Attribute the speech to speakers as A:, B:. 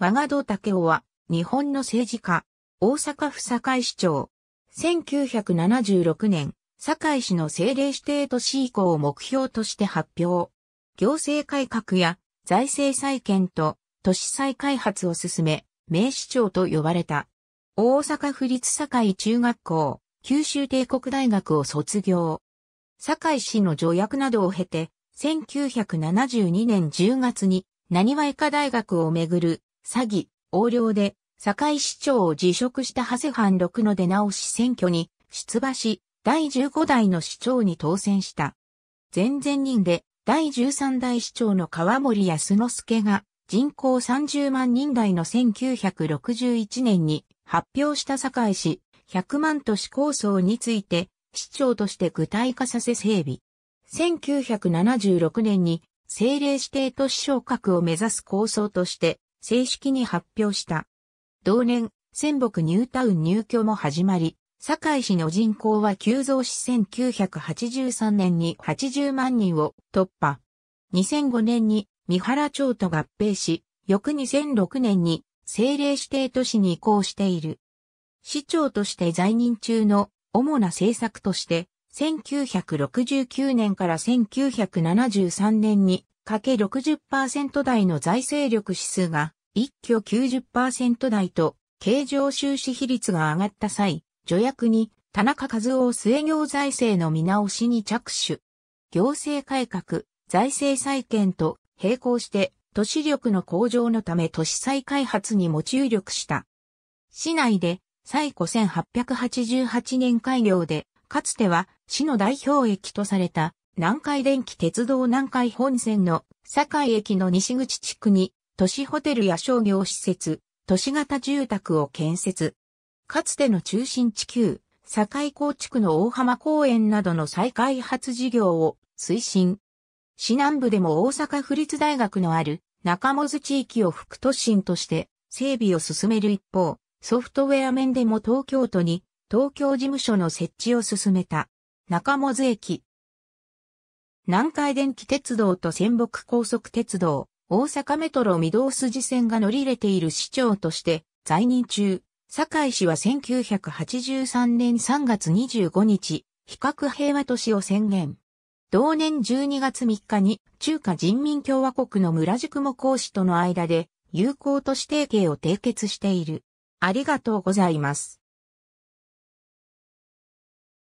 A: 和賀道武雄は、日本の政治家、大阪府堺市長。1976年、堺市の政令指定都市移行を目標として発表。行政改革や財政再建と都市再開発を進め、名市長と呼ばれた。大阪府立堺中学校、九州帝国大学を卒業。堺市の助役などを経て、1972年10月に、何和医科大学をめぐる詐欺、横領で、堺市長を辞職した長谷藩六の出直し選挙に出馬し、第15代の市長に当選した。前々任で、第13代市長の川森康之助が、人口30万人台の1961年に発表した堺市100万都市構想について、市長として具体化させ整備。1976年に政令指定都市昇格を目指す構想として正式に発表した。同年、仙北ニュータウン入居も始まり、堺市の人口は急増し1983年に80万人を突破。2005年に三原町と合併し、翌2006年に政令指定都市に移行している。市長として在任中の主な政策として、1969年から1973年にかけ60%台の財政力指数が一挙90%台と、経常収支比率が上がった際、助役に田中和夫末行財政の見直しに着手。行政改革、財政再建と並行して都市力の向上のため都市再開発にも注力した。市内で最古1888年開業で、かつては市の代表駅とされた南海電気鉄道南海本線の堺駅の西口地区に都市ホテルや商業施設、都市型住宅を建設。かつての中心地球、境構地区の大浜公園などの再開発事業を推進。市南部でも大阪府立大学のある中本地域を副都心として整備を進める一方、ソフトウェア面でも東京都に東京事務所の設置を進めた中本駅。南海電気鉄道と仙北高速鉄道、大阪メトロ御堂筋線が乗り入れている市長として在任中、堺市は1983年3月25日、比較平和都市を宣言。同年12月3日に中華人民共和国の村宿も講師との間で友好都市提携を締結している。ありがとうございます。